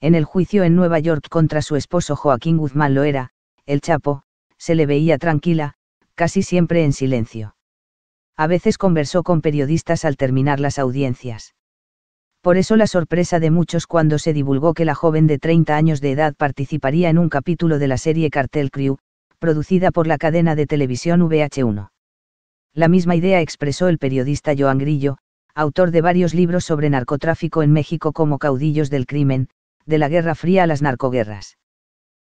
En el juicio en Nueva York contra su esposo Joaquín Guzmán Loera, el Chapo, se le veía tranquila, casi siempre en silencio. A veces conversó con periodistas al terminar las audiencias. Por eso la sorpresa de muchos cuando se divulgó que la joven de 30 años de edad participaría en un capítulo de la serie Cartel Crew, producida por la cadena de televisión VH1. La misma idea expresó el periodista Joan Grillo, autor de varios libros sobre narcotráfico en México como Caudillos del Crimen, de la Guerra Fría a las narcoguerras.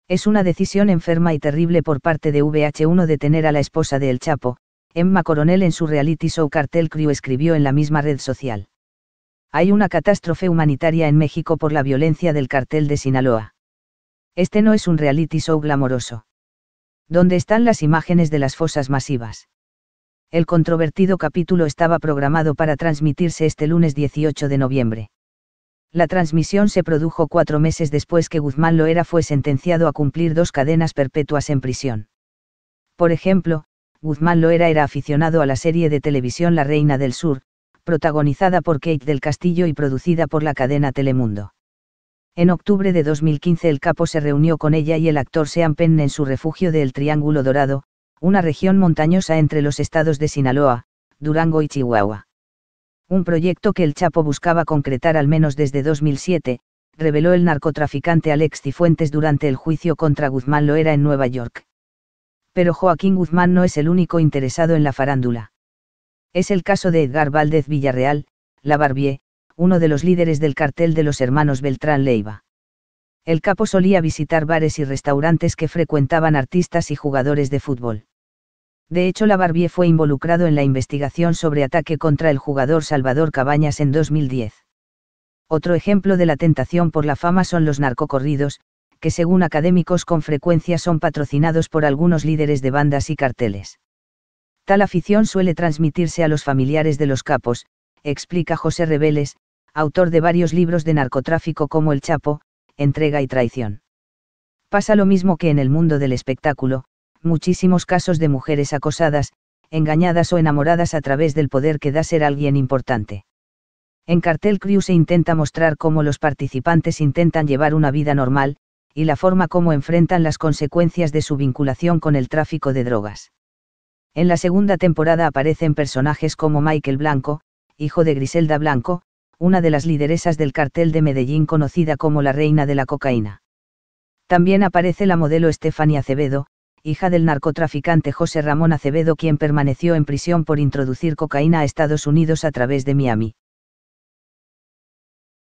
Es una decisión enferma y terrible por parte de VH1 detener a la esposa de El Chapo, Emma Coronel en su reality show Cartel Crew escribió en la misma red social. Hay una catástrofe humanitaria en México por la violencia del cartel de Sinaloa. Este no es un reality show glamoroso. ¿Dónde están las imágenes de las fosas masivas? El controvertido capítulo estaba programado para transmitirse este lunes 18 de noviembre. La transmisión se produjo cuatro meses después que Guzmán Loera fue sentenciado a cumplir dos cadenas perpetuas en prisión. Por ejemplo, Guzmán Loera era aficionado a la serie de televisión La Reina del Sur, protagonizada por Kate del Castillo y producida por la cadena Telemundo. En octubre de 2015 el capo se reunió con ella y el actor Sean Penn en su refugio del Triángulo Dorado, una región montañosa entre los estados de Sinaloa, Durango y Chihuahua un proyecto que el Chapo buscaba concretar al menos desde 2007, reveló el narcotraficante Alex Cifuentes durante el juicio contra Guzmán Loera en Nueva York. Pero Joaquín Guzmán no es el único interesado en la farándula. Es el caso de Edgar Valdez Villarreal, la Barbier, uno de los líderes del cartel de los hermanos Beltrán Leiva. El capo solía visitar bares y restaurantes que frecuentaban artistas y jugadores de fútbol. De hecho, barbie fue involucrado en la investigación sobre ataque contra el jugador Salvador Cabañas en 2010. Otro ejemplo de la tentación por la fama son los narcocorridos, que según académicos con frecuencia son patrocinados por algunos líderes de bandas y carteles. Tal afición suele transmitirse a los familiares de los capos, explica José Rebeles, autor de varios libros de narcotráfico como El Chapo, Entrega y Traición. Pasa lo mismo que en el mundo del espectáculo, muchísimos casos de mujeres acosadas, engañadas o enamoradas a través del poder que da ser alguien importante. En Cartel Crew se intenta mostrar cómo los participantes intentan llevar una vida normal, y la forma como enfrentan las consecuencias de su vinculación con el tráfico de drogas. En la segunda temporada aparecen personajes como Michael Blanco, hijo de Griselda Blanco, una de las lideresas del cartel de Medellín conocida como la reina de la cocaína. También aparece la modelo Estefania Acevedo, hija del narcotraficante José Ramón Acevedo quien permaneció en prisión por introducir cocaína a Estados Unidos a través de Miami.